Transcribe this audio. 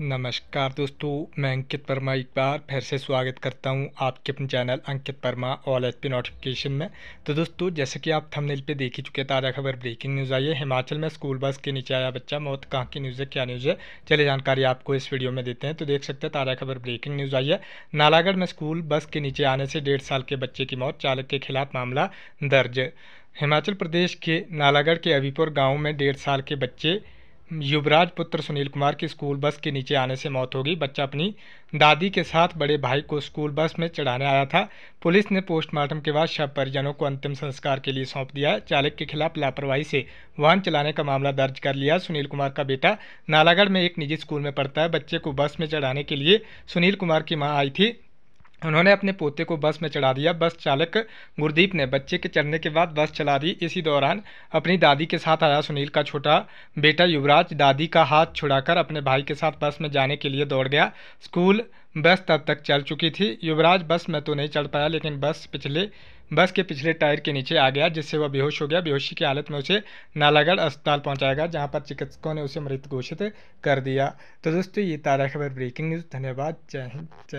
नमस्कार दोस्तों मैं अंकित वर्मा एक बार फिर से स्वागत करता हूं आपके अपने channel Ankit Verma all S P notification में तो दोस्तों जैसे कि आप थंबनेल पे देख ही चुके ताज़ा खबर ब्रेकिंग न्यूज़ आई है हिमाचल में स्कूल बस के नीचे आया बच्चा मौत कहाँ की न्यूज़ है क्या न्यूज़ है चले जानकारी आपको इस वीडियो में देते हैं तो देख सकते हैं ताज़ा खबर ब्रेकिंग न्यूज़ आई है नालागढ़ में स्कूल बस के नीचे आने से डेढ़ साल के बच्चे की मौत चालक के खिलाफ मामला दर्ज हिमाचल प्रदेश के नालागढ़ के अभीपुर गाँव में डेढ़ साल के बच्चे युवराज पुत्र सुनील कुमार की स्कूल बस के नीचे आने से मौत हो गई बच्चा अपनी दादी के साथ बड़े भाई को स्कूल बस में चढ़ाने आया था पुलिस ने पोस्टमार्टम के बाद शव परिजनों को अंतिम संस्कार के लिए सौंप दिया चालक के खिलाफ लापरवाही से वाहन चलाने का मामला दर्ज कर लिया सुनील कुमार का बेटा नालागढ़ में एक निजी स्कूल में पढ़ता है बच्चे को बस में चढ़ाने के लिए सुनील कुमार की माँ आई थी उन्होंने अपने पोते को बस में चढ़ा दिया बस चालक गुरदीप ने बच्चे के चढ़ने के बाद बस चला दी इसी दौरान अपनी दादी के साथ आया सुनील का छोटा बेटा युवराज दादी का हाथ छुड़ाकर अपने भाई के साथ बस में जाने के लिए दौड़ गया स्कूल बस तब तक चल चुकी थी युवराज बस में तो नहीं चढ़ पाया लेकिन बस पिछले बस के पिछले टायर के नीचे आ गया जिससे वह बेहोश हो गया बेहोशी की हालत में उसे नालागढ़ अस्पताल पहुंचाया गया जहां पर चिकित्सकों ने उसे मृत घोषित कर दिया तो दोस्तों ये ताज़ा खबर ब्रेकिंग न्यूज़ धन्यवाद जय हिंद